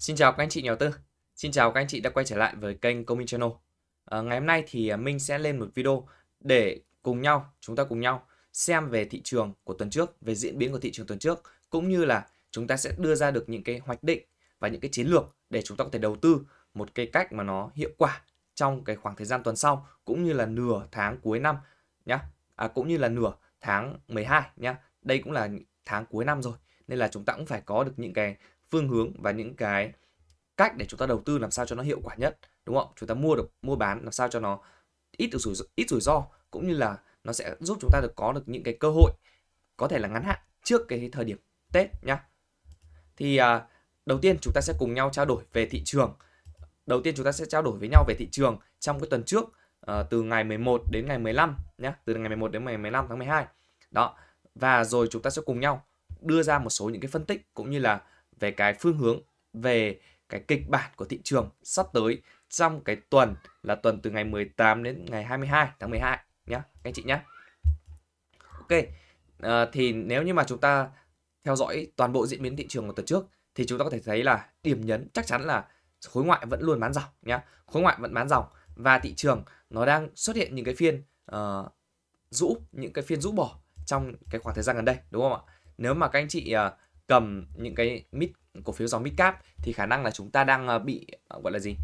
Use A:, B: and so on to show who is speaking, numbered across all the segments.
A: Xin chào các anh chị nhà đầu tư. Xin chào các anh chị đã quay trở lại với kênh Công Channel. À, ngày hôm nay thì à, Minh sẽ lên một video để cùng nhau, chúng ta cùng nhau xem về thị trường của tuần trước, về diễn biến của thị trường tuần trước cũng như là chúng ta sẽ đưa ra được những cái hoạch định và những cái chiến lược để chúng ta có thể đầu tư một cái cách mà nó hiệu quả trong cái khoảng thời gian tuần sau cũng như là nửa tháng cuối năm nhá. À, cũng như là nửa tháng 12 nhá. Đây cũng là tháng cuối năm rồi nên là chúng ta cũng phải có được những cái phương hướng và những cái cách để chúng ta đầu tư làm sao cho nó hiệu quả nhất đúng không chúng ta mua được mua bán làm sao cho nó ít được rủi ít rủi ro cũng như là nó sẽ giúp chúng ta được có được những cái cơ hội có thể là ngắn hạn trước cái thời điểm tết nhá thì à, đầu tiên chúng ta sẽ cùng nhau trao đổi về thị trường đầu tiên chúng ta sẽ trao đổi với nhau về thị trường trong cái tuần trước à, từ ngày 11 đến ngày 15 nhé, từ ngày 11 đến ngày 15 tháng 12 đó và rồi chúng ta sẽ cùng nhau đưa ra một số những cái phân tích cũng như là về cái phương hướng về cái kịch bản của thị trường sắp tới trong cái tuần là tuần từ ngày 18 đến ngày 22 tháng 12 nhé anh chị nhé. Ok. À, thì nếu như mà chúng ta theo dõi toàn bộ diễn biến thị trường của tuần trước thì chúng ta có thể thấy là điểm nhấn chắc chắn là khối ngoại vẫn luôn bán dòng nhé. Khối ngoại vẫn bán dòng và thị trường nó đang xuất hiện những cái phiên uh, rũ những cái phiên rũ bỏ trong cái khoảng thời gian gần đây đúng không ạ? Nếu mà các anh chị uh, cầm những cái mid cổ phiếu dòng mid cap thì khả năng là chúng ta đang ờ, bị ờ, gọi là gì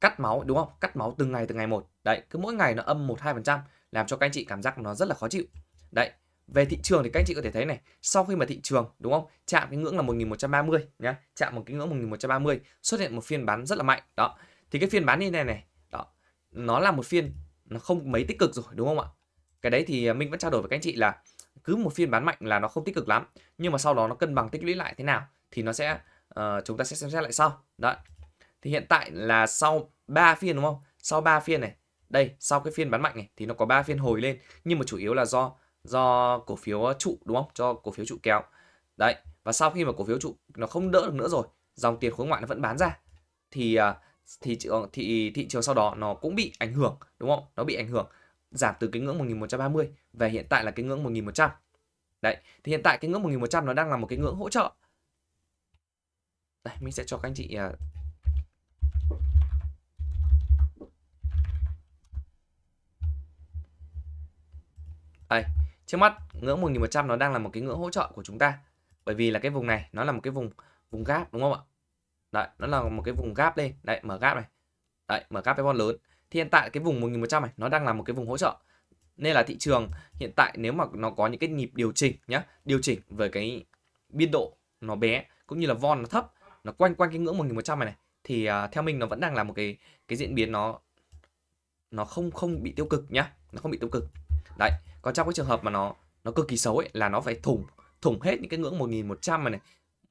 A: cắt máu đúng không cắt máu từng ngày từng ngày một đấy cứ mỗi ngày nó âm một hai phần trăm làm cho các anh chị cảm giác nó rất là khó chịu đấy về thị trường thì các anh chị có thể thấy này sau khi mà thị trường đúng không chạm cái ngưỡng là 1130 nhá chạm một cái ngưỡng 1130 xuất hiện một phiên bán rất là mạnh đó thì cái phiên bán như này này đó nó là một phiên nó không mấy tích cực rồi đúng không ạ cái đấy thì ờ, mình vẫn trao đổi với các anh chị là cứ một phiên bán mạnh là nó không tích cực lắm nhưng mà sau đó nó cân bằng tích lũy lại thế nào thì nó sẽ uh, chúng ta sẽ xem xét lại sau đó thì hiện tại là sau 3 phiên đúng không sau 3 phiên này đây sau cái phiên bán mạnh này thì nó có 3 phiên hồi lên nhưng mà chủ yếu là do do cổ phiếu trụ đúng không cho cổ phiếu trụ kéo đấy và sau khi mà cổ phiếu trụ nó không đỡ được nữa rồi dòng tiền khối ngoại nó vẫn bán ra thì uh, thì thị trường thị, thị trường sau đó nó cũng bị ảnh hưởng đúng không nó bị ảnh hưởng giảm từ cái ngưỡng 1130 về hiện tại là cái ngưỡng 1100. Đấy, thì hiện tại cái ngưỡng 1100 nó đang là một cái ngưỡng hỗ trợ. Đây, mình sẽ cho các anh chị à, Đây, trước mắt ngưỡng 1100 nó đang là một cái ngưỡng hỗ trợ của chúng ta. Bởi vì là cái vùng này nó là một cái vùng vùng gap đúng không ạ? Đấy, nó là một cái vùng gap lên. Đấy, mở gap này. Đấy, mở gap cái con lớn thì hiện tại cái vùng 1100 này nó đang là một cái vùng hỗ trợ nên là thị trường hiện tại nếu mà nó có những cái nhịp điều chỉnh nhá điều chỉnh về cái biên độ nó bé cũng như là von nó thấp nó quanh quanh cái ngưỡng 1100 này này thì uh, theo mình nó vẫn đang là một cái cái diễn biến nó nó không không bị tiêu cực nhá nó không bị tiêu cực đấy còn trong cái trường hợp mà nó nó cực kỳ xấu ấy là nó phải thủng thủng hết những cái ngưỡng 1100 này, này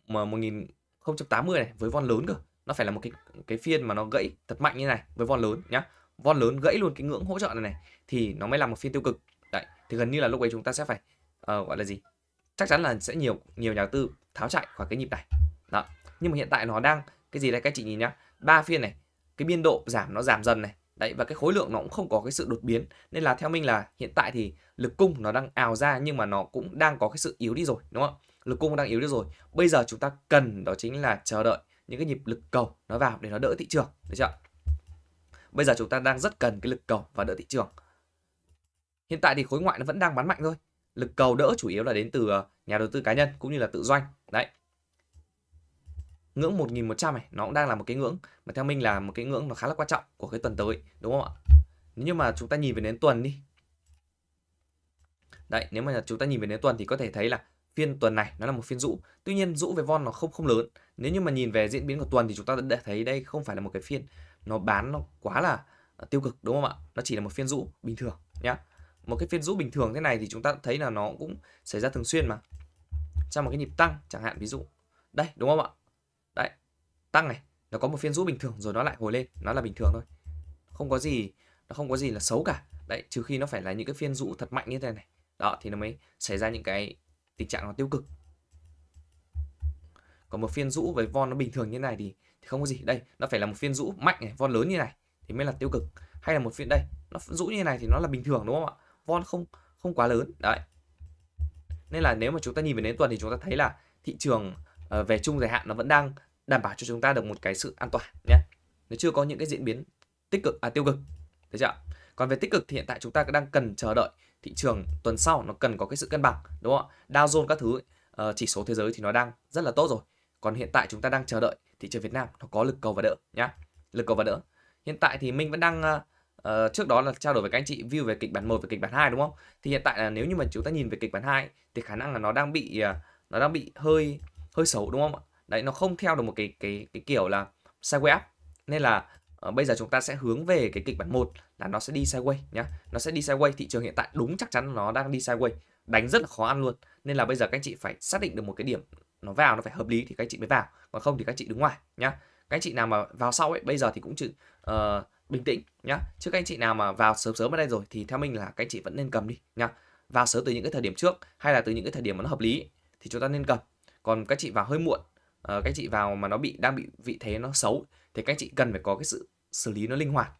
A: mà 1080 này với von lớn cơ nó phải là một cái cái phiên mà nó gãy thật mạnh như này với von lớn nhá von lớn gãy luôn cái ngưỡng hỗ trợ này này thì nó mới là một phiên tiêu cực đấy thì gần như là lúc ấy chúng ta sẽ phải uh, gọi là gì chắc chắn là sẽ nhiều nhiều nhà đầu tư tháo chạy khỏi cái nhịp này đó nhưng mà hiện tại nó đang cái gì đây các chị nhìn nhá ba phiên này cái biên độ giảm nó giảm dần này đấy và cái khối lượng nó cũng không có cái sự đột biến nên là theo mình là hiện tại thì lực cung nó đang ào ra nhưng mà nó cũng đang có cái sự yếu đi rồi đúng không lực cung đang yếu đi rồi bây giờ chúng ta cần đó chính là chờ đợi những cái nhịp lực cầu nó vào để nó đỡ thị trường được chưa Bây giờ chúng ta đang rất cần cái lực cầu và đỡ thị trường. Hiện tại thì khối ngoại nó vẫn đang bán mạnh thôi. Lực cầu đỡ chủ yếu là đến từ ờ, nhà đầu tư cá nhân cũng như là tự doanh. Đấy. Ngưỡng 1100 này nó cũng đang là một cái ngưỡng mà theo mình là một cái ngưỡng nó khá là quan trọng của cái tuần tới, đúng không ạ? Nếu như mà chúng ta nhìn về đến tuần đi. Đấy, nếu mà chúng ta nhìn về đến tuần thì có thể thấy là phiên tuần này nó là một phiên rũ tuy nhiên rũ về von nó không không lớn nếu như mà nhìn về diễn biến của tuần thì chúng ta đã thấy đây không phải là một cái phiên nó bán nó quá là à, tiêu cực đúng không ạ nó chỉ là một phiên rũ bình thường nhá một cái phiên rũ bình thường thế này thì chúng ta thấy là nó cũng xảy ra thường xuyên mà trong một cái nhịp tăng chẳng hạn ví dụ đây đúng không ạ đấy tăng này nó có một phiên rũ bình thường rồi nó lại hồi lên nó là bình thường thôi không có gì nó không có gì là xấu cả đấy trừ khi nó phải là những cái phiên rũ thật mạnh như thế này đó thì nó mới xảy ra những cái tình trạng nó tiêu cực còn một phiên rũ với von nó bình thường như thế này thì thì không có gì đây nó phải là một phiên rũ mạnh này von lớn như này thì mới là tiêu cực hay là một phiên đây nó rũ như này thì nó là bình thường đúng không ạ von không không quá lớn đấy nên là nếu mà chúng ta nhìn về đến tuần thì chúng ta thấy là thị trường ờ, về chung dài hạn nó vẫn đang đảm bảo cho chúng ta được một cái sự an toàn nhé nó chưa có những cái diễn biến tích cực à tiêu cực thấy chưa còn về tích cực thì hiện tại chúng ta đang cần chờ đợi thị trường tuần sau nó cần có cái sự cân bằng đúng không ạ Dow Jones các thứ ờ, chỉ số thế giới thì nó đang rất là tốt rồi còn hiện tại chúng ta đang chờ đợi thị trường Việt Nam nó có lực cầu và đỡ nhá lực cầu và đỡ hiện tại thì mình vẫn đang uh, trước đó là trao đổi với các anh chị view về kịch bản 1 và kịch bản 2 đúng không thì hiện tại là nếu như mà chúng ta nhìn về kịch bản 2 thì khả năng là nó đang bị uh, nó đang bị hơi hơi xấu đúng không ạ đấy nó không theo được một cái cái cái kiểu là sideways up nên là uh, bây giờ chúng ta sẽ hướng về cái kịch bản 1 là nó sẽ đi sideways nhá nó sẽ đi sideways thị trường hiện tại đúng chắc chắn nó đang đi sideways đánh rất là khó ăn luôn nên là bây giờ các anh chị phải xác định được một cái điểm nó vào nó phải hợp lý thì các chị mới vào còn không thì các chị đứng ngoài nhá các chị nào mà vào sau ấy bây giờ thì cũng chữ uh, bình tĩnh nhá chứ các anh chị nào mà vào sớm sớm ở đây rồi thì theo mình là các chị vẫn nên cầm đi nhá vào sớm từ những cái thời điểm trước hay là từ những cái thời điểm mà nó hợp lý thì chúng ta nên cầm còn các chị vào hơi muộn uh, các chị vào mà nó bị đang bị vị thế nó xấu thì các chị cần phải có cái sự xử lý nó linh hoạt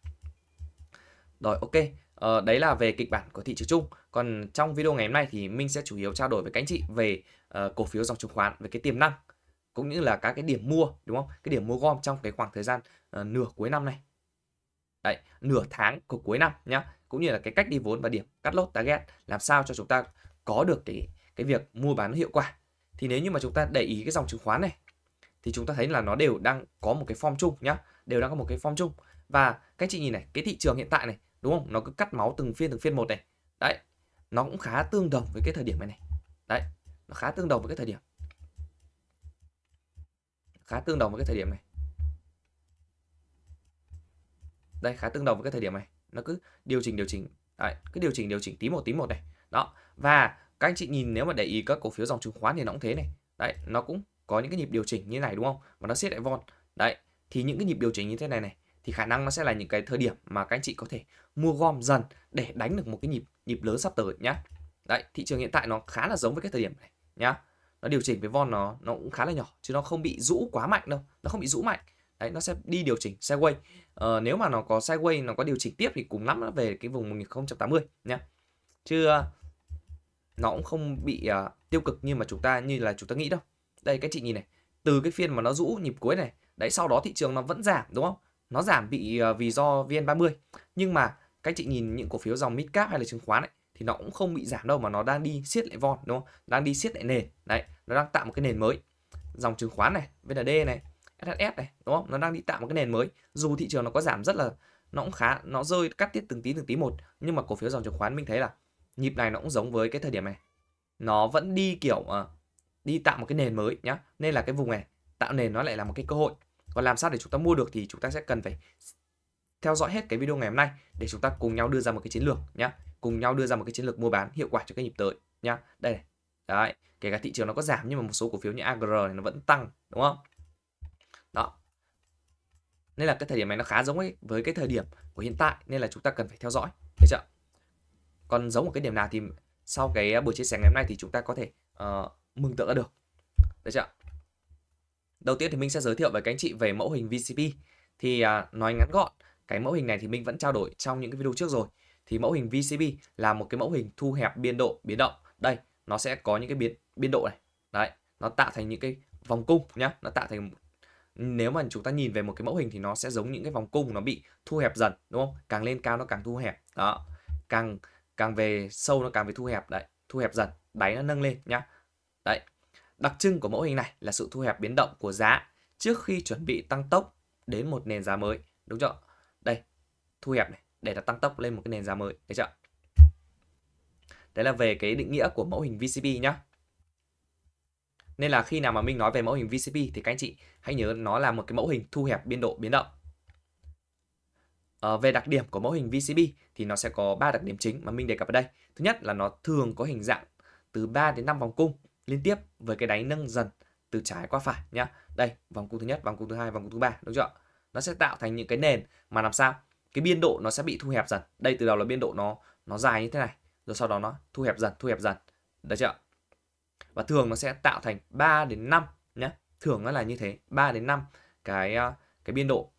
A: rồi ok Ờ, đấy là về kịch bản của thị trường chung. Còn trong video ngày hôm nay thì Minh sẽ chủ yếu trao đổi với các anh chị về uh, cổ phiếu dòng chứng khoán, về cái tiềm năng cũng như là các cái điểm mua đúng không? Cái điểm mua gom trong cái khoảng thời gian uh, nửa cuối năm này. Đấy, nửa tháng của cuối năm nhá, cũng như là cái cách đi vốn và điểm cắt lốt target làm sao cho chúng ta có được cái cái việc mua bán hiệu quả. Thì nếu như mà chúng ta để ý cái dòng chứng khoán này thì chúng ta thấy là nó đều đang có một cái form chung nhá, đều đang có một cái form chung. Và các anh chị nhìn này, cái thị trường hiện tại này đúng không nó cứ cắt máu từng phiên từng phiên một này đấy nó cũng khá tương đồng với cái thời điểm này này đấy nó khá tương đồng với cái thời điểm khá tương đồng với cái thời điểm này đây khá tương đồng với cái thời điểm này nó cứ điều chỉnh điều chỉnh đấy, cứ điều chỉnh điều chỉnh tí một tí một này đó và các anh chị nhìn nếu mà để ý các cổ phiếu dòng chứng khoán thì nó cũng thế này đấy nó cũng có những cái nhịp điều chỉnh như này đúng không và nó siết lại von đấy thì những cái nhịp điều chỉnh như thế này này thì khả năng nó sẽ là những cái thời điểm mà các anh chị có thể mua gom dần để đánh được một cái nhịp nhịp lớn sắp tới nhá đấy thị trường hiện tại nó khá là giống với cái thời điểm này nhá nó điều chỉnh với von nó nó cũng khá là nhỏ chứ nó không bị rũ quá mạnh đâu nó không bị rũ mạnh đấy nó sẽ đi điều chỉnh sideways ờ, nếu mà nó có sideways nó có điều chỉnh tiếp thì cùng lắm nó về cái vùng 1080 nhá chứ ờ, nó cũng không bị uh, tiêu cực như mà chúng ta như là chúng ta nghĩ đâu đây các chị nhìn này từ cái phiên mà nó rũ nhịp cuối này đấy sau đó thị trường nó vẫn giảm đúng không nó giảm bị ờ, vì do VN30 nhưng mà các chị nhìn những cổ phiếu dòng midcap hay là chứng khoán ấy, thì nó cũng không bị giảm đâu mà nó đang đi siết lại von đúng không đang đi siết lại nền đấy nó đang tạo một cái nền mới dòng chứng khoán này VND này SHS này đúng không nó đang đi tạo một cái nền mới dù thị trường nó có giảm rất là nó cũng khá nó rơi cắt tiết từng tí từng tí một nhưng mà cổ phiếu dòng chứng khoán mình thấy là nhịp này nó cũng giống với cái thời điểm này nó vẫn đi kiểu uh, đi tạo một cái nền mới nhá nên là cái vùng này tạo nền nó lại là một cái cơ hội còn làm sao để chúng ta mua được thì chúng ta sẽ cần phải theo dõi hết cái video ngày hôm nay để chúng ta cùng nhau đưa ra một cái chiến lược nhá cùng nhau đưa ra một cái chiến lược mua bán hiệu quả cho cái nhịp tới nhá đây này. đấy kể cả thị trường nó có giảm nhưng mà một số cổ phiếu như agr này nó vẫn tăng đúng không đó nên là cái thời điểm này nó khá giống ấy, với cái thời điểm của hiện tại nên là chúng ta cần phải theo dõi thấy chưa còn giống một cái điểm nào thì sau cái buổi chia sẻ ngày hôm nay thì chúng ta có thể uh, ờ, mừng tượng được được chưa Đầu tiên thì mình sẽ giới thiệu với các anh chị về mẫu hình VCP. Thì à, nói ngắn gọn, cái mẫu hình này thì mình vẫn trao đổi trong những cái video trước rồi. Thì mẫu hình VCP là một cái mẫu hình thu hẹp biên độ biến động. Đây, nó sẽ có những cái biến biên độ này. Đấy, nó tạo thành những cái vòng cung nhá, nó tạo thành nếu mà chúng ta nhìn về một cái mẫu hình thì nó sẽ giống những cái vòng cung nó bị thu hẹp dần đúng không? Càng lên cao nó càng thu hẹp. Đó. Càng càng về sâu nó càng về thu hẹp đấy, thu hẹp dần, đáy nó nâng lên nhá. Đặc trưng của mẫu hình này là sự thu hẹp biến động của giá trước khi chuẩn bị tăng tốc đến một nền giá mới, đúng chưa? Đây, thu hẹp này để là tăng tốc lên một cái nền giá mới, thấy chưa? Đấy là về cái định nghĩa của mẫu hình VCP nhá. Nên là khi nào mà mình nói về mẫu hình VCP thì các anh chị hãy nhớ nó là một cái mẫu hình thu hẹp biên độ biến động. À, về đặc điểm của mẫu hình VCP thì nó sẽ có 3 đặc điểm chính mà mình đề cập ở đây. Thứ nhất là nó thường có hình dạng từ 3 đến 5 vòng cung liên tiếp với cái đáy nâng dần từ trái qua phải nhá. Đây, vòng cung thứ nhất, vòng cung thứ hai, vòng cung thứ ba, đúng chưa? Nó sẽ tạo thành những cái nền mà làm sao? Cái biên độ nó sẽ bị thu hẹp dần. Đây từ đầu là biên độ nó nó dài như thế này, rồi sau đó nó thu hẹp dần, thu hẹp dần. Được chưa? Và thường nó sẽ tạo thành 3 đến 5 nhá. Thường nó là như thế, 3 đến 5 cái ờ, cái biên độ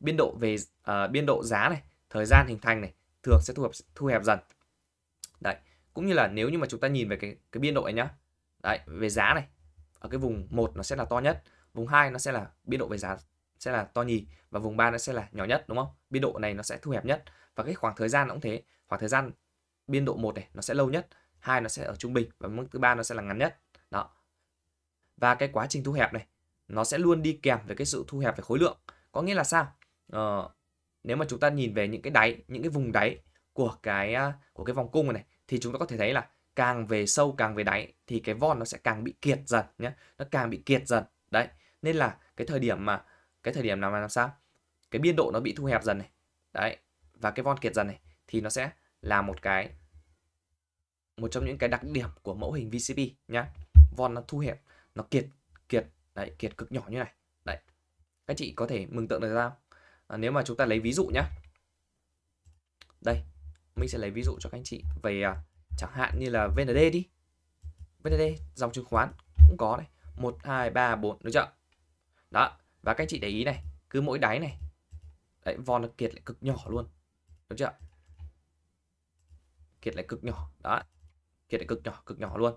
A: biên độ về uh, biên độ giá này, thời gian hình thành này thường sẽ thu hẹp thu hẹp dần. Đấy, cũng như là nếu như mà chúng ta nhìn về cái cái biên độ này nhá, Đấy, về giá này, ở cái vùng 1 nó sẽ là to nhất, vùng 2 nó sẽ là biên độ về giá sẽ là to nhì và vùng 3 nó sẽ là nhỏ nhất đúng không? Biên độ này nó sẽ thu hẹp nhất và cái khoảng thời gian nó cũng thế, khoảng thời gian biên độ 1 này nó sẽ lâu nhất, 2 nó sẽ ở trung bình và mức thứ ba nó sẽ là ngắn nhất. Đó. Và cái quá trình thu hẹp này nó sẽ luôn đi kèm với cái sự thu hẹp về khối lượng. Có nghĩa là sao? Ờ, nếu mà chúng ta nhìn về những cái đáy, những cái vùng đáy của cái à, của cái vòng cung này thì chúng ta có thể thấy là càng về sâu càng về đáy thì cái von nó sẽ càng bị kiệt dần nhé nó càng bị kiệt dần đấy nên là cái thời điểm mà cái thời điểm nào mà làm sao cái biên độ nó bị thu hẹp dần này đấy và cái von kiệt dần này thì nó sẽ là một cái một trong những cái đặc điểm của mẫu hình VCP nhá von nó thu hẹp nó kiệt kiệt đấy kiệt cực nhỏ như này đấy các chị có thể mừng tượng được ra à, nếu mà chúng ta lấy ví dụ nhá đây mình sẽ lấy ví dụ cho các anh chị về à, chẳng hạn như là VND đi VND dòng chứng khoán cũng có đấy 1 2 3 4 được chưa đó và các anh chị để ý này cứ mỗi đáy này đấy von kiệt lại cực nhỏ luôn được chưa kiệt lại cực nhỏ đó kiệt lại cực nhỏ cực nhỏ luôn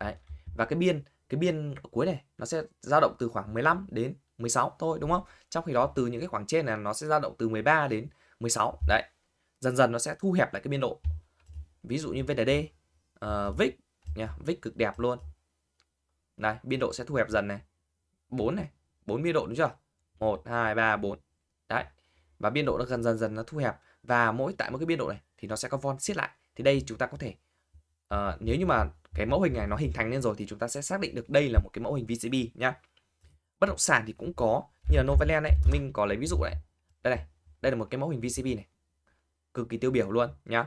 A: đấy và cái biên cái biên ở cuối này nó sẽ dao động từ khoảng 15 đến 16 thôi đúng không trong khi đó từ những cái khoảng trên này nó sẽ dao động từ 13 đến 16 đấy dần dần nó sẽ thu hẹp lại cái biên độ ví dụ như VND uh, ờ, VIX nha yeah, VIX cực đẹp luôn này biên độ sẽ thu hẹp dần này 4 này 4 biên độ đúng chưa 1 2 3 4 đấy và biên độ nó gần dần dần nó thu hẹp và mỗi tại một cái biên độ này thì nó sẽ có von siết lại thì đây chúng ta có thể uh, nếu như mà cái mẫu hình này nó hình thành lên rồi thì chúng ta sẽ xác định được đây là một cái mẫu hình VCB nhá bất động sản thì cũng có như là Novaland đấy mình có lấy ví dụ này, đây này đây là một cái mẫu hình VCB này cực kỳ tiêu biểu luôn nhá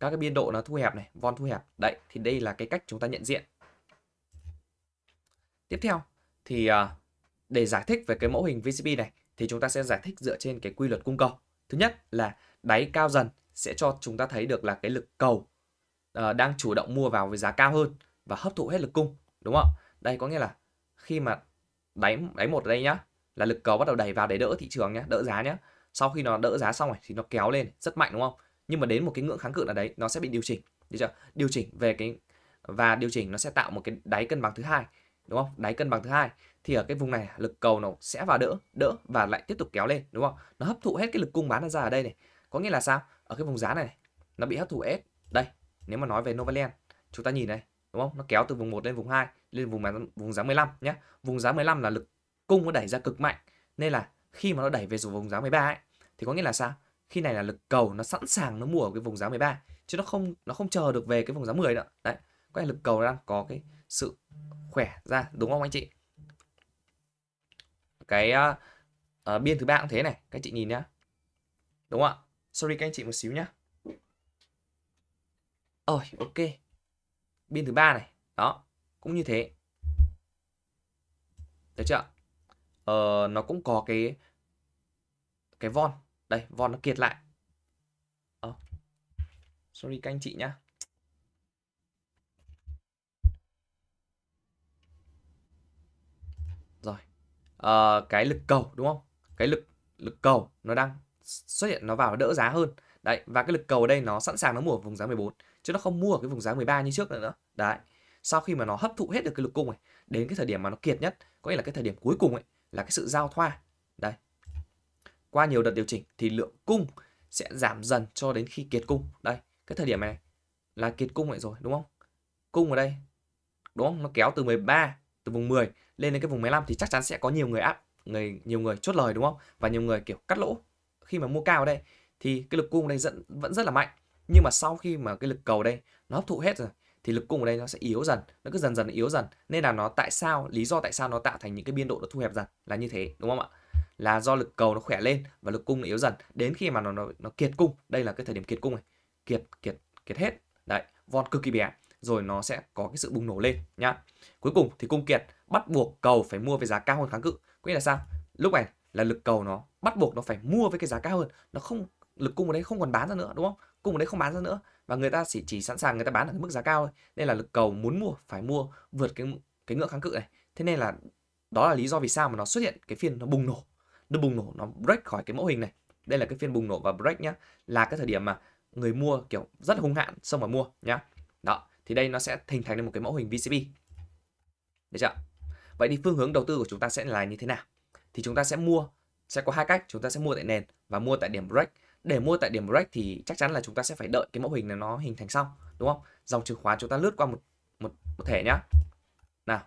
A: các cái biên độ nó thu hẹp này, von thu hẹp. Đấy, thì đây là cái cách chúng ta nhận diện. Tiếp theo thì à, để giải thích về cái mẫu hình VCP này thì chúng ta sẽ giải thích dựa trên cái quy luật cung cầu. Thứ nhất là đáy cao dần sẽ cho chúng ta thấy được là cái lực cầu à, đang chủ động mua vào với giá cao hơn và hấp thụ hết lực cung, đúng không? Đây có nghĩa là khi mà đáy đáy một ở đây nhá, là lực cầu bắt đầu đẩy vào để đỡ thị trường nhá, đỡ giá nhá. Sau khi nó đỡ giá xong rồi thì nó kéo lên rất mạnh đúng không? nhưng mà đến một cái ngưỡng kháng cự là đấy nó sẽ bị điều chỉnh được chưa điều chỉnh về cái và điều chỉnh nó sẽ tạo một cái đáy cân bằng thứ hai đúng không đáy cân bằng thứ hai thì ở cái vùng này lực cầu nó sẽ vào đỡ đỡ và lại tiếp tục kéo lên đúng không nó hấp thụ hết cái lực cung bán ra ở đây này có nghĩa là sao ở cái vùng giá này nó bị hấp thụ hết đây nếu mà nói về Novaland chúng ta nhìn này đúng không nó kéo từ vùng 1 lên vùng 2 lên vùng vùng giá 15 nhé vùng giá 15 là lực cung nó đẩy ra cực mạnh nên là khi mà nó đẩy về vùng giá 13 ấy, thì có nghĩa là sao khi này là lực cầu nó sẵn sàng nó mua ở cái vùng giá 13 chứ nó không nó không chờ được về cái vùng giá 10 nữa đấy có thể lực cầu đang có cái sự khỏe ra đúng không anh chị cái uh, uh, biên thứ ba cũng thế này các chị nhìn nhá đúng không ạ sorry các anh chị một xíu nhá ôi ok biên thứ ba này đó cũng như thế được chưa ờ, nó cũng có cái cái von đây, vòn nó kiệt lại. Ờ. Sorry các anh chị nhá. Rồi. À, cái lực cầu đúng không? Cái lực lực cầu nó đang xuất hiện nó vào đỡ giá hơn. Đấy, và cái lực cầu ở đây nó sẵn sàng nó mua ở vùng giá 14 chứ nó không mua ở cái vùng giá 13 như trước nữa. Đấy. Sau khi mà nó hấp thụ hết được cái lực cung này, đến cái thời điểm mà nó kiệt nhất, có nghĩa là cái thời điểm cuối cùng ấy là cái sự giao thoa qua nhiều đợt điều chỉnh thì lượng cung sẽ giảm dần cho đến khi kiệt cung đây cái thời điểm này là kiệt cung vậy rồi đúng không cung ở đây đúng không nó kéo từ 13 từ vùng 10 lên đến cái vùng 15 thì chắc chắn sẽ có nhiều người áp người nhiều người chốt lời đúng không và nhiều người kiểu cắt lỗ khi mà mua cao ở đây thì cái lực cung ở đây vẫn vẫn rất là mạnh nhưng mà sau khi mà cái lực cầu ở đây nó hấp thụ hết rồi thì lực cung ở đây nó sẽ yếu dần nó cứ dần dần yếu dần nên là nó tại sao lý do tại sao nó tạo thành những cái biên độ nó thu hẹp dần là như thế đúng không ạ là do lực cầu nó khỏe lên và lực cung nó yếu dần đến khi mà nó nó, nó kiệt cung đây là cái thời điểm kiệt cung này kiệt kiệt kiệt hết đấy von cực kỳ bé rồi nó sẽ có cái sự bùng nổ lên nhá cuối cùng thì cung kiệt bắt buộc cầu phải mua với giá cao hơn kháng cự có nghĩa là sao lúc này là lực cầu nó bắt buộc nó phải mua với cái giá cao hơn nó không lực cung ở đấy không còn bán ra nữa đúng không cung ở đấy không bán ra nữa và người ta chỉ chỉ sẵn sàng người ta bán ở cái mức giá cao thôi nên là lực cầu muốn mua phải mua vượt cái cái ngưỡng kháng cự này thế nên là đó là lý do vì sao mà nó xuất hiện cái phiên nó bùng nổ nó bùng nổ nó break khỏi cái mẫu hình này đây là cái phiên bùng nổ và break nhá là cái thời điểm mà người mua kiểu rất hung hãn xong rồi mua nhá đó thì đây nó sẽ hình thành nên một cái mẫu hình VCB. được chưa vậy thì phương hướng đầu tư của chúng ta sẽ là như thế nào thì chúng ta sẽ mua sẽ có hai cách chúng ta sẽ mua tại nền và mua tại điểm break để mua tại điểm break thì chắc chắn là chúng ta sẽ phải đợi cái mẫu hình này nó hình thành xong đúng không dòng chứng khoán chúng ta lướt qua một một, một thẻ nhá nào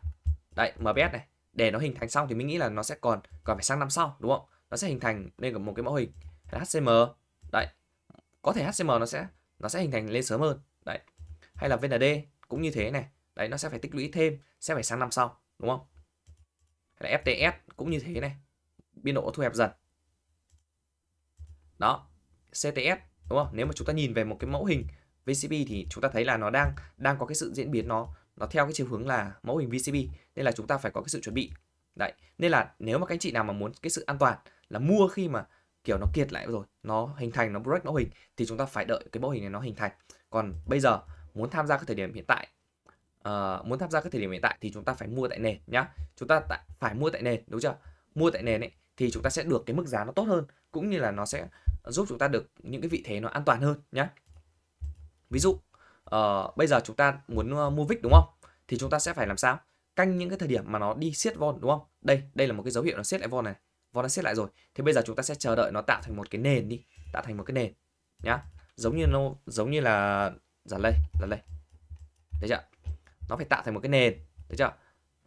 A: đấy mbs này để nó hình thành xong thì mình nghĩ là nó sẽ còn còn phải sang năm sau đúng không nó sẽ hình thành nên một cái mẫu hình là HCM đấy có thể HCM nó sẽ nó sẽ hình thành lên sớm hơn đấy hay là VND cũng như thế này đấy nó sẽ phải tích lũy thêm sẽ phải sang năm sau đúng không hay là FTS cũng như thế này biên độ thu hẹp dần đó CTS đúng không nếu mà chúng ta nhìn về một cái mẫu hình VCP thì chúng ta thấy là nó đang đang có cái sự diễn biến nó nó theo cái chiều hướng là mẫu hình VCB nên là chúng ta phải có cái sự chuẩn bị đấy nên là nếu mà các anh chị nào mà muốn cái sự an toàn là mua khi mà kiểu nó kiệt lại rồi nó hình thành nó break mẫu hình thì chúng ta phải đợi cái mẫu hình này nó hình thành còn bây giờ muốn tham gia cái thời điểm hiện tại uh, muốn tham gia cái thời điểm hiện tại thì chúng ta phải mua tại nền nhá chúng ta tại, phải mua tại nền đúng chưa mua tại nền ấy thì chúng ta sẽ được cái mức giá nó tốt hơn cũng như là nó sẽ giúp chúng ta được những cái vị thế nó an toàn hơn nhá ví dụ uh, bây giờ chúng ta muốn ờ, mua VIX đúng không? Thì chúng ta sẽ phải làm sao? Canh những cái thời điểm mà nó đi siết vol đúng không? Đây, đây là một cái dấu hiệu nó siết lại vol này. Vol nó siết lại rồi. Thì bây giờ chúng ta sẽ chờ đợi nó tạo thành một cái nền đi, tạo thành một cái nền nhá. Giống như nó giống như là dần lây dần lây. thấy chưa? Nó phải tạo thành một cái nền, thấy chưa?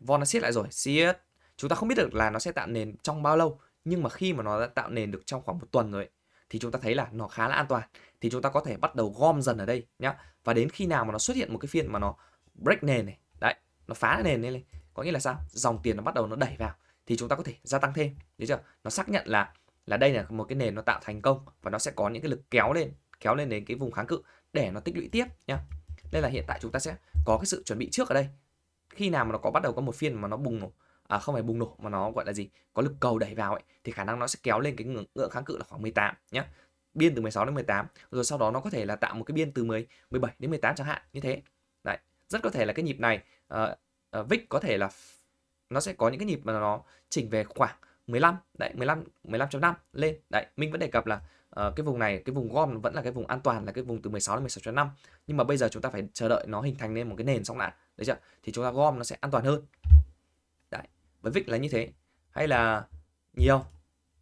A: Vol nó siết lại rồi, siết. Chúng ta không biết được là nó sẽ tạo nền trong bao lâu, nhưng mà khi mà nó đã tạo nền được trong khoảng một tuần rồi ấy, thì chúng ta thấy là nó khá là an toàn thì chúng ta có thể bắt đầu gom dần ở đây nhá và đến khi nào mà nó xuất hiện một cái phiên mà nó break nền này đấy nó phá nền lên lên có nghĩa là sao dòng tiền nó bắt đầu nó đẩy vào thì chúng ta có thể gia tăng thêm được chưa nó xác nhận là là đây là một cái nền nó tạo thành công và nó sẽ có những cái lực kéo lên kéo lên đến cái vùng kháng cự để nó tích lũy tiếp nhá nên là hiện tại chúng ta sẽ có cái sự chuẩn bị trước ở đây khi nào mà nó có bắt đầu có một phiên mà nó bùng nổ à, không phải bùng nổ mà nó gọi là gì có lực cầu đẩy vào ấy thì khả năng nó sẽ kéo lên cái ngưỡng, ngưỡng kháng cự là khoảng 18 nhé biên từ 16 đến 18 rồi sau đó nó có thể là tạo một cái biên từ 10 17 đến 18 chẳng hạn như thế đấy rất có thể là cái nhịp này uh, ờ, uh, ờ, VIX có thể là nó sẽ có những cái nhịp mà nó chỉnh về khoảng 15 đấy 15 15.5 lên đấy mình vẫn đề cập là uh, cái vùng này cái vùng gom vẫn là cái vùng an toàn là cái vùng từ 16 đến 16.5 nhưng mà bây giờ chúng ta phải chờ đợi nó hình thành nên một cái nền xong lại đấy chưa thì chúng ta gom nó sẽ an toàn hơn với VIX là như thế hay là nhiều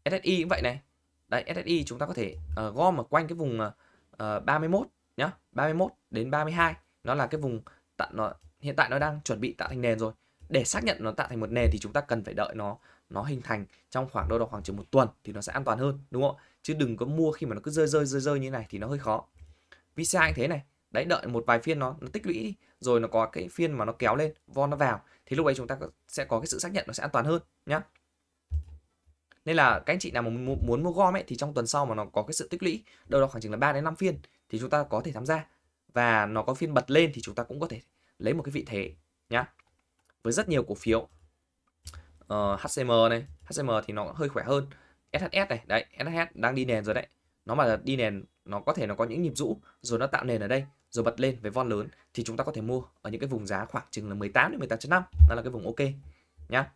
A: SSI cũng vậy này đấy SSI chúng ta có thể uh, gom ở quanh cái vùng uh, ờ, 31 ờ, nhá 31 đến 32 nó là cái vùng tạo nó hiện tại nó đang chuẩn bị tạo thành nền rồi để xác nhận nó tạo thành một nền thì chúng ta cần phải đợi nó nó hình thành trong khoảng đâu đó khoảng chừng một tuần thì nó sẽ an toàn hơn đúng không chứ đừng có mua khi mà nó cứ rơi rơi rơi rơi như này thì nó hơi khó VCA như thế này đấy đợi một vài phiên nó, nó tích lũy đi rồi nó có cái phiên mà nó kéo lên von nó vào thì lúc ấy chúng ta sẽ có cái sự xác nhận nó sẽ an toàn hơn nhé nên là các anh chị nào mà muốn mua gom ấy thì trong tuần sau mà nó có cái sự tích lũy đâu đó khoảng chừng là 3 đến 5 phiên thì chúng ta có thể tham gia và nó có phiên bật lên thì chúng ta cũng có thể lấy một cái vị thế nhá với rất nhiều cổ phiếu uh, ờ, HCM này HCM thì nó hơi khỏe hơn SHS này đấy SHS đang đi nền rồi đấy nó mà đi nền nó có thể nó có những nhịp rũ rồi nó tạo nền ở đây rồi bật lên với von lớn thì chúng ta có thể mua ở những cái vùng giá khoảng chừng là 18 đến 18.5 đó là cái vùng ok nhá.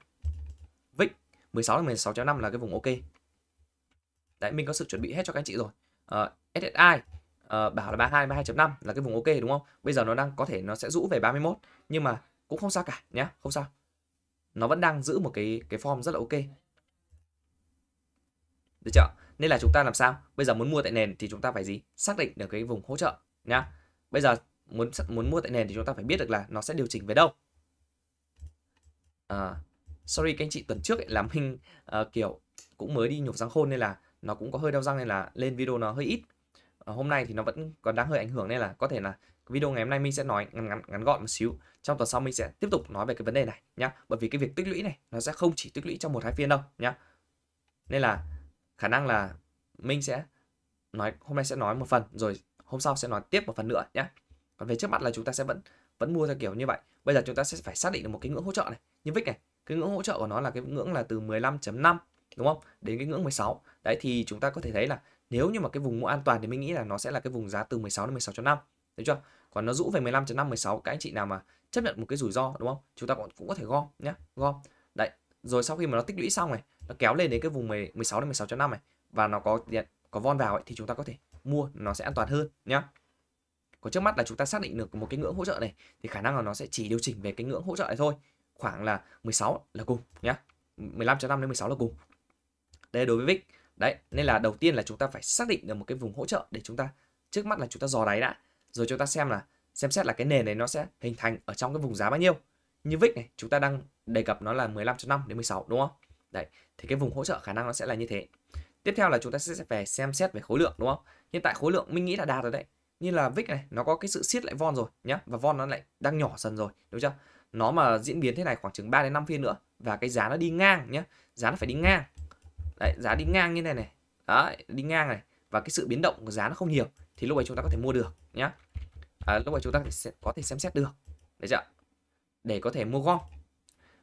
A: Vix 16 đến 16.5 là cái vùng ok. Đấy mình có sự chuẩn bị hết cho các anh chị rồi. Uh, ờ, SSI uh, ờ, bảo là 32 32.5 là cái vùng ok đúng không? Bây giờ nó đang có thể nó sẽ rũ về 31 nhưng mà cũng không sao cả nhá, không sao. Nó vẫn đang giữ một cái cái form rất là ok. Được chưa? Nên là chúng ta làm sao? Bây giờ muốn mua tại nền thì chúng ta phải gì? Xác định được cái vùng hỗ trợ nhá bây giờ muốn muốn mua tại nền thì chúng ta phải biết được là nó sẽ điều chỉnh về đâu à, sorry các anh chị tuần trước ấy, là mình uh, ờ, kiểu cũng mới đi nhổ răng khôn nên là nó cũng có hơi đau răng nên là lên video nó hơi ít à, hôm nay thì nó vẫn còn đang hơi ảnh hưởng nên là có thể là video ngày hôm nay mình sẽ nói ngắn, ngắn, ngắn gọn một xíu trong tuần sau mình sẽ tiếp tục nói về cái vấn đề này nhá bởi vì cái việc tích lũy này nó sẽ không chỉ tích lũy trong một hai phiên đâu nhá nên là khả năng là mình sẽ nói hôm nay sẽ nói một phần rồi hôm sau sẽ nói tiếp một phần nữa nhé còn về trước mắt là chúng ta sẽ vẫn vẫn mua theo kiểu như vậy bây giờ chúng ta sẽ phải xác định được một cái ngưỡng hỗ trợ này như vích này cái ngưỡng hỗ trợ của nó là cái ngưỡng là từ 15.5 đúng không đến cái ngưỡng 16 đấy thì chúng ta có thể thấy là nếu như mà cái vùng mua an toàn thì mình nghĩ là nó sẽ là cái vùng giá từ 16 đến 16.5 được chưa còn nó rũ về 15.5 16 các anh chị nào mà chấp nhận một cái rủi ro đúng không chúng ta cũng, cũng có thể gom nhé gom đấy rồi sau khi mà nó tích lũy xong này nó kéo lên đến cái vùng 16 đến 16.5 này và nó có có von vào ấy, thì chúng ta có thể mua nó sẽ an toàn hơn nhá còn trước mắt là chúng ta xác định được một cái ngưỡng hỗ trợ này thì khả năng là nó sẽ chỉ điều chỉnh về cái ngưỡng hỗ trợ này thôi khoảng là 16 là cùng nhá 15.5 đến 16 là cùng đây đối với VIX đấy nên là đầu tiên là chúng ta phải xác định được một cái vùng hỗ trợ để chúng ta trước mắt là chúng ta dò đáy đã rồi chúng ta xem là xem xét là cái nền này nó sẽ hình thành ở trong cái vùng giá bao nhiêu như VIX này chúng ta đang đề cập nó là 15.5 đến 16 đúng không đấy thì cái vùng hỗ trợ khả năng nó sẽ là như thế Tiếp theo là chúng ta sẽ phải xem xét về khối lượng đúng không? Hiện tại khối lượng mình nghĩ là đạt rồi đấy. Như là VIX này, nó có cái sự siết lại von rồi nhá. Và von nó lại đang nhỏ dần rồi, đúng chưa? Nó mà diễn biến thế này khoảng chừng 3 đến 5 phiên nữa và cái giá nó đi ngang nhá. Giá nó phải đi ngang. Đấy, giá đi ngang như này này. Đấy, đi ngang này và cái sự biến động của giá nó không nhiều thì lúc này chúng ta có thể mua được nhá. À, lúc này chúng ta sẽ có thể xem xét được. Đấy chưa? Để có thể mua gom.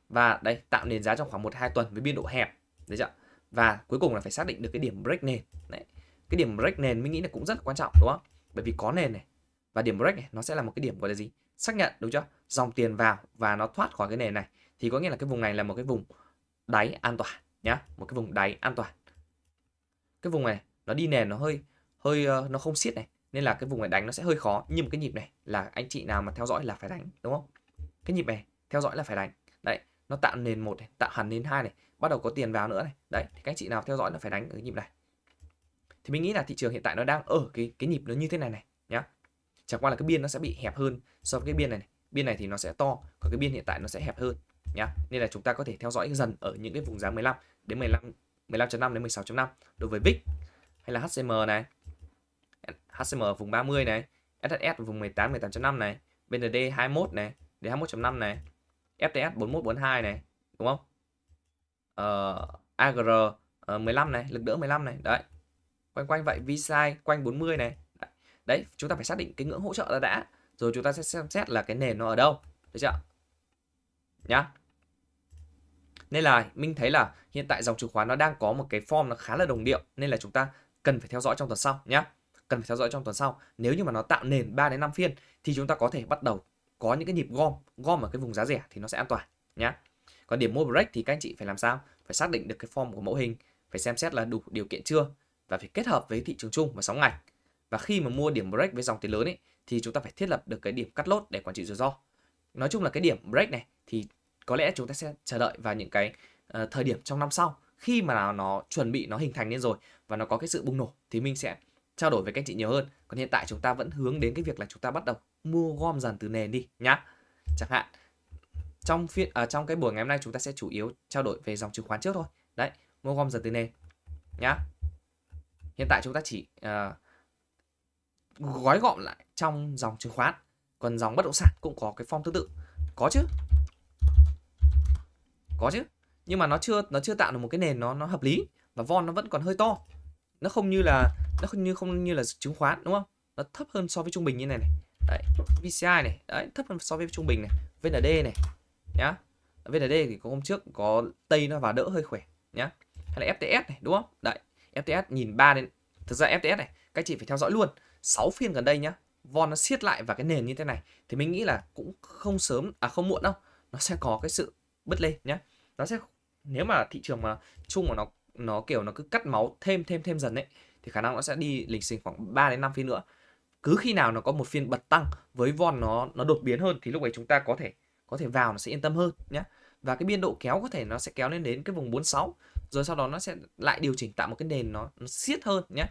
A: Và đây tạo nền giá trong khoảng 1 2 tuần với biên độ hẹp. Đấy chưa? và cuối cùng là phải xác định được cái điểm break nền đấy cái điểm break nền mình nghĩ là cũng rất là quan trọng đúng không bởi vì có nền này và điểm break này nó sẽ là một cái điểm gọi là gì xác nhận đúng chưa dòng tiền vào và nó thoát khỏi cái nền này thì có nghĩa là cái vùng này là một cái vùng đáy an toàn nhá một cái vùng đáy an toàn cái vùng này nó đi nền nó hơi hơi ờ, nó không siết này nên là cái vùng này đánh nó sẽ hơi khó nhưng cái nhịp này là anh chị nào mà theo dõi là phải đánh đúng không cái nhịp này theo dõi là phải đánh đấy nó tạo nền một này tạo hẳn nền hai này bắt đầu có tiền vào nữa này đấy thì các anh chị nào theo dõi là phải đánh ở cái nhịp này thì mình nghĩ là thị trường hiện tại nó đang ở cái cái nhịp nó như thế này này nhá chẳng qua là cái biên nó sẽ bị hẹp hơn so với cái biên này, này. biên này thì nó sẽ to còn cái biên hiện tại nó sẽ hẹp hơn nhá nên là chúng ta có thể theo dõi dần ở những cái vùng giá 15 đến 15 15.5 đến 16.5 đối với VIX hay là HCM này HCM vùng 30 này sss vùng 18 18.5 này BND 21 này D21.5 này FTS 4142 này đúng không uh, AGR uh, 15 này, lực đỡ 15 này, đấy. Quanh quanh vậy VSI quanh 40 này. Đấy. đấy, chúng ta phải xác định cái ngưỡng hỗ trợ đã đã, rồi chúng ta sẽ xem xét là cái nền nó ở đâu, được chưa? Nhá. Nên là mình thấy là hiện tại dòng chứng khoán nó đang có một cái form nó khá là đồng điệu nên là chúng ta cần phải theo dõi trong tuần sau nhá cần phải theo dõi trong tuần sau. Nếu như mà nó tạo nền 3 đến 5 phiên thì chúng ta có thể bắt đầu có những cái nhịp gom, gom ở cái vùng giá rẻ thì nó sẽ an toàn nhé còn điểm mua break thì các anh chị phải làm sao? Phải xác định được cái form của mẫu hình, phải xem xét là đủ điều kiện chưa và phải kết hợp với thị trường chung và sóng ngành. Và khi mà mua điểm break với dòng tiền lớn ấy thì chúng ta phải thiết lập được cái điểm cắt lốt để quản trị rủi ro. Nói chung là cái điểm break này thì có lẽ chúng ta sẽ chờ đợi vào những cái uh, thời điểm trong năm sau khi mà nó chuẩn bị nó hình thành lên rồi và nó có cái sự bùng nổ thì mình sẽ trao đổi với các anh chị nhiều hơn. Còn hiện tại chúng ta vẫn hướng đến cái việc là chúng ta bắt đầu mua gom dần từ nền đi nhá. Chẳng hạn trong phiên ở à, trong cái buổi ngày hôm nay chúng ta sẽ chủ yếu trao đổi về dòng chứng khoán trước thôi đấy mua gom dần từ nền nhá hiện tại chúng ta chỉ uh, gói gọn lại trong dòng chứng khoán còn dòng bất động sản cũng có cái form tương tự có chứ có chứ nhưng mà nó chưa nó chưa tạo được một cái nền nó nó hợp lý và von nó vẫn còn hơi to nó không như là nó không như không như là chứng khoán đúng không nó thấp hơn so với trung bình như này này đấy VCI này đấy thấp hơn so với trung bình này VND này nhá VND thì có hôm trước có tây nó vào đỡ hơi khỏe nhá hay là FTS này đúng không đấy FTS nhìn ba đến thực ra FTS này các chị phải theo dõi luôn 6 phiên gần đây nhá von nó siết lại và cái nền như thế này thì mình nghĩ là cũng không sớm à không muộn đâu nó sẽ có cái sự bứt lên nhá nó sẽ nếu mà thị trường mà chung mà nó nó kiểu nó cứ cắt máu thêm thêm thêm dần ấy thì khả năng nó sẽ đi lịch sinh khoảng 3 đến 5 phiên nữa cứ khi nào nó có một phiên bật tăng với von nó nó đột biến hơn thì lúc ấy chúng ta có thể có thể vào nó sẽ yên tâm hơn nhé và cái biên độ kéo có thể nó sẽ kéo lên đến cái vùng 46 rồi sau đó nó sẽ lại điều chỉnh tạo một cái nền nó, siết hơn nhé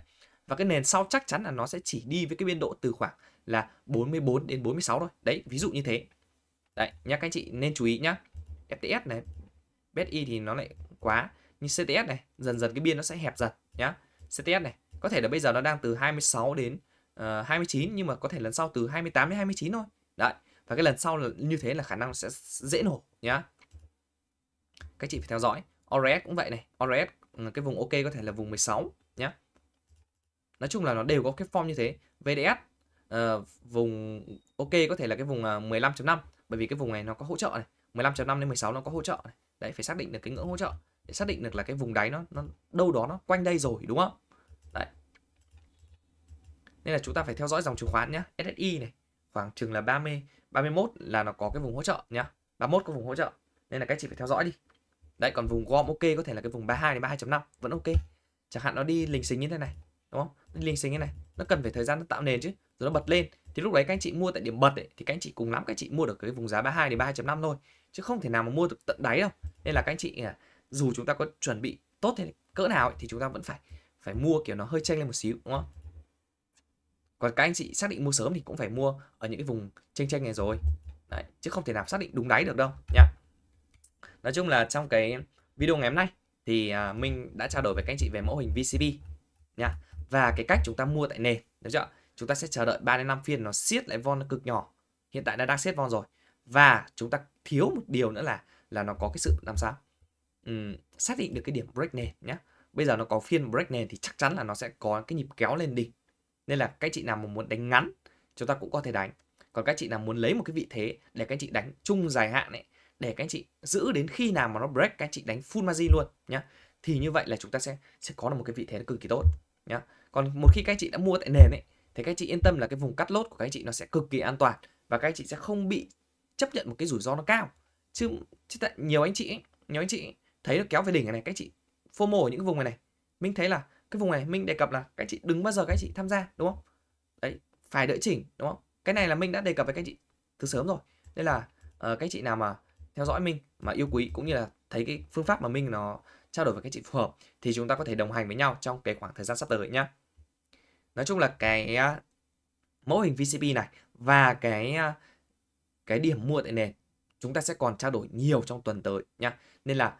A: và cái nền sau chắc chắn là nó sẽ chỉ đi với cái biên độ từ khoảng là 44 đến 46 thôi đấy ví dụ như thế đấy nhá các anh chị nên chú ý nhá FTS này BSI e thì nó lại quá như CTS này dần dần cái biên nó sẽ hẹp dần nhá CTS này có thể là bây giờ nó đang từ 26 đến uh, ờ, 29 nhưng mà có thể lần sau từ 28 đến 29 thôi đấy và cái lần sau là như thế là khả năng sẽ dễ nổ nhá các chị phải theo dõi ORS cũng vậy này ORS ừ, cái vùng OK có thể là vùng 16 nhá nói chung là nó đều có cái form như thế VDS uh, ờ, vùng OK có thể là cái vùng 15.5 à, bởi vì cái vùng này nó có hỗ trợ này 15.5 đến 16 nó có hỗ trợ này. đấy phải xác định được cái ngưỡng hỗ trợ để xác định được là cái vùng đáy nó nó đâu đó nó quanh đây rồi đúng không đấy nên là chúng ta phải theo dõi dòng chứng khoán nhá SSI này khoảng chừng là 30 31 là nó có cái vùng hỗ trợ nhá 31 có vùng hỗ trợ nên là các chị phải theo dõi đi đấy còn vùng gom ok có thể là cái vùng 32 đến 32.5 vẫn ok chẳng hạn nó đi lình xình như thế này đúng không nó lình xình như thế này nó cần phải thời gian nó tạo nền chứ rồi nó bật lên thì lúc đấy các anh chị mua tại điểm bật ấy, thì các anh chị cùng lắm các anh chị mua được cái vùng giá 32 đến 32.5 thôi chứ không thể nào mà mua được tận đáy đâu nên là các anh chị à, dù chúng ta có chuẩn bị tốt thế cỡ nào ấy, thì chúng ta vẫn phải phải mua kiểu nó hơi chênh lên một xíu đúng không còn các anh chị xác định mua sớm thì cũng phải mua ở những cái vùng chênh chênh này rồi Đấy, chứ không thể nào xác định đúng đáy được đâu nhá nói chung là trong cái video ngày hôm nay thì à, mình đã trao đổi với các anh chị về mẫu hình VCB nhá và cái cách chúng ta mua tại nền được chưa chúng ta sẽ chờ đợi 3 đến 5 phiên nó siết lại von nó cực nhỏ hiện tại nó đang siết von rồi và chúng ta thiếu một điều nữa là là nó có cái sự làm sao uhm, xác định được cái điểm break nền nhá. bây giờ nó có phiên break nền thì chắc chắn là nó sẽ có cái nhịp kéo lên đỉnh nên là các chị nào mà muốn đánh ngắn chúng ta cũng có thể đánh còn các chị nào muốn lấy một cái vị thế để các chị đánh chung dài hạn ấy để các chị giữ đến khi nào mà nó break các chị đánh full margin luôn nhá thì như vậy là chúng ta sẽ sẽ có được một cái vị thế cực kỳ tốt nhá còn một khi các chị đã mua tại nền ấy thì các chị yên tâm là cái vùng cắt lốt của các chị nó sẽ cực kỳ an toàn và các chị sẽ không bị chấp nhận một cái rủi ro nó cao chứ chứ tại nhiều anh chị ấy, nhiều anh chị ấy, thấy nó kéo về đỉnh này, các chị phô mổ ở những cái vùng này này mình thấy là cái vùng này minh đề cập là các chị đừng bao giờ các chị tham gia đúng không đấy phải đợi chỉnh đúng không cái này là minh đã đề cập với các chị từ sớm rồi nên là uh, các chị nào mà theo dõi minh mà yêu quý cũng như là thấy cái phương pháp mà minh nó trao đổi với các chị phù hợp thì chúng ta có thể đồng hành với nhau trong cái khoảng thời gian sắp tới nhá nói chung là cái à, mẫu hình VCP này và cái à, cái điểm mua tại nền chúng ta sẽ còn trao đổi nhiều trong tuần tới nhá nên là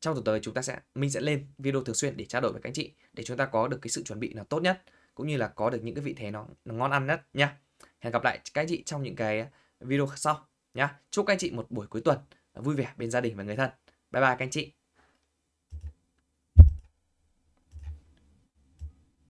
A: trong tuần tới chúng ta sẽ mình sẽ lên video thường xuyên để trao đổi với các anh chị để chúng ta có được cái sự chuẩn bị là tốt nhất cũng như là có được những cái vị thế nó, nó ngon ăn nhất nha hẹn gặp lại các anh chị trong những cái video sau nhá chúc các anh chị một buổi cuối tuần vui vẻ bên gia đình và người thân bye bye các anh chị